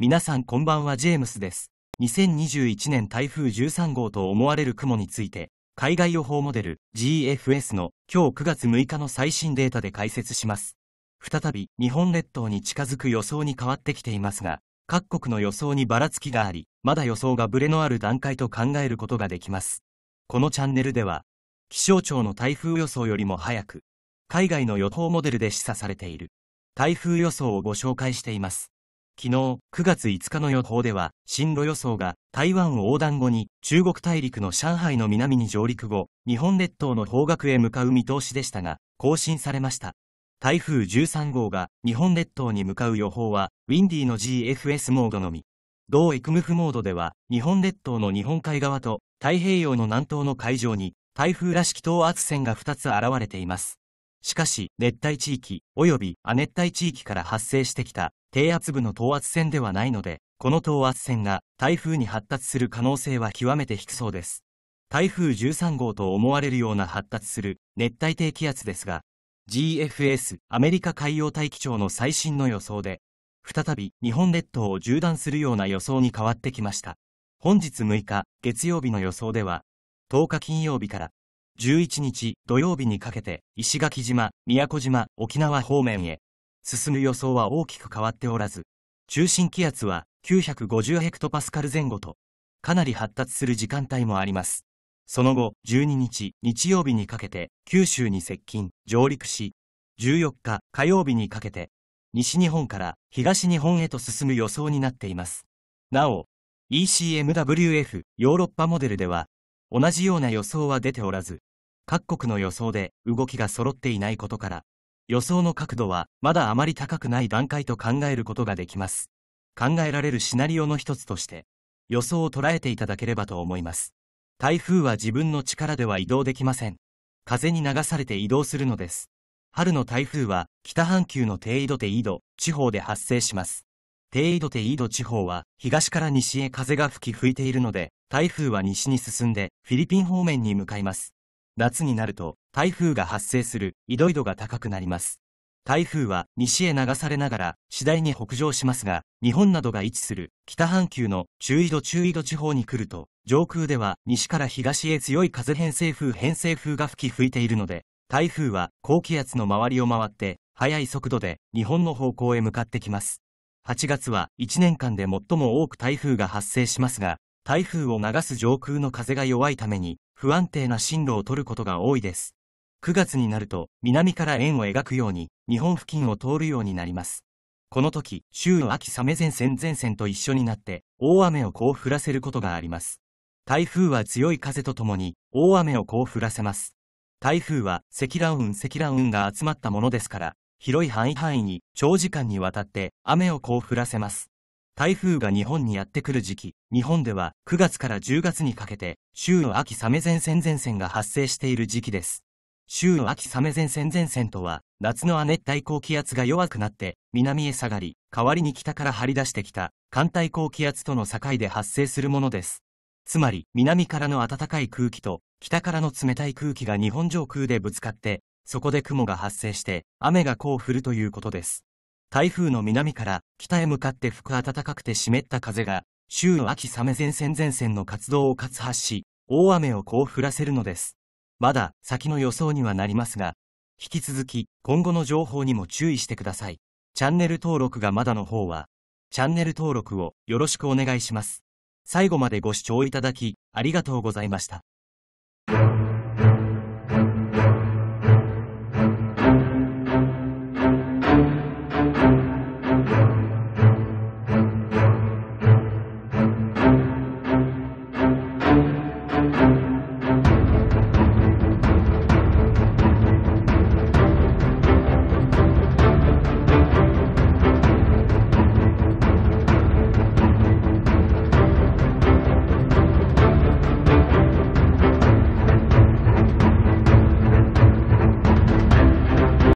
皆さんこんばんはジェームスです。2021年台風13号と思われる雲について、海外予報モデル GFS の今日9月6日の最新データで解説します。再び日本列島に近づく予想に変わってきていますが、各国の予想にばらつきがあり、まだ予想がブレのある段階と考えることができます。このチャンネルでは、気象庁の台風予想よりも早く、海外の予報モデルで示唆されている台風予想をご紹介しています。昨日9月5日の予報では、進路予想が台湾横断後に中国大陸の上海の南に上陸後、日本列島の方角へ向かう見通しでしたが、更新されました。台風13号が日本列島に向かう予報は、ウィンディの GFS モードのみ。同エクムフモードでは、日本列島の日本海側と太平洋の南東の海上に、台風らしき等圧線が2つ現れています。しかし、熱帯地域、及び亜熱帯地域から発生してきた低圧部の等圧線ではないので、この等圧線が台風に発達する可能性は極めて低そうです。台風13号と思われるような発達する熱帯低気圧ですが、GFS アメリカ海洋大気庁の最新の予想で、再び日本列島を縦断するような予想に変わってきました。本日6日月曜日の予想では、10日金曜日から11日土曜日にかけて石垣島、宮古島、沖縄方面へ進む予想は大きく変わっておらず、中心気圧は950ヘクトパスカル前後と、かなり発達する時間帯もあります。その後、12日、日曜日にかけて、九州に接近、上陸し、14日、火曜日にかけて、西日本から東日本へと進む予想になっています。なお、ECMWF ヨーロッパモデルでは、同じような予想は出ておらず、各国の予想で動きが揃っていないことから、予想の角度はまだあまり高くない段階と考えることができます。考えられるシナリオの一つとして、予想を捉えていただければと思います。台風は自分の力では移動できません。風に流されて移動するのです。春の台風は北半球の低緯度低緯度地方で発生します。低緯度低緯度地方は東から西へ風が吹き吹いているので、台風は西に進んでフィリピン方面に向かいます。夏になると台風が発生する緯度緯度が高くなります。台風は西へ流されながら次第に北上しますが、日本などが位置する北半球の中緯度中緯度地方に来ると、上空では西から東へ強い風偏西風偏西風が吹き吹いているので、台風は高気圧の周りを回って、速い速度で日本の方向へ向かってきます。8月は1年間で最も多く台風が発生しますが、台風を流す上空の風が弱いために、不安定な進路を取ることが多いです。9月になると、南から円を描くように、日本付近を通るようになります。この時、週の秋雨前線前線と一緒になって、大雨をこう降らせることがあります。台風は強い風とともに、大雨をこう降らせます。台風は、積乱雲積乱雲が集まったものですから、広い範囲範囲に、長時間にわたって、雨をこう降らせます。台風が日本にやってくる時期、日本では9月から10月にかけて、週の秋雨前線前線が発生している時期です。週の秋雨前線前線とは、夏の亜熱帯高気圧が弱くなって、南へ下がり、代わりに北から張り出してきた、寒帯高気圧との境で発生するものです。つまり、南からの暖かい空気と、北からの冷たい空気が日本上空でぶつかって、そこで雲が発生して、雨がこう降るということです。台風の南から北へ向かって吹く暖かくて湿った風が、週の秋雨前線前線の活動を活発し、大雨をこう降らせるのです。まだ先の予想にはなりますが、引き続き今後の情報にも注意してください。チャンネル登録がまだの方は、チャンネル登録をよろしくお願いします。最後までご視聴いただき、ありがとうございました。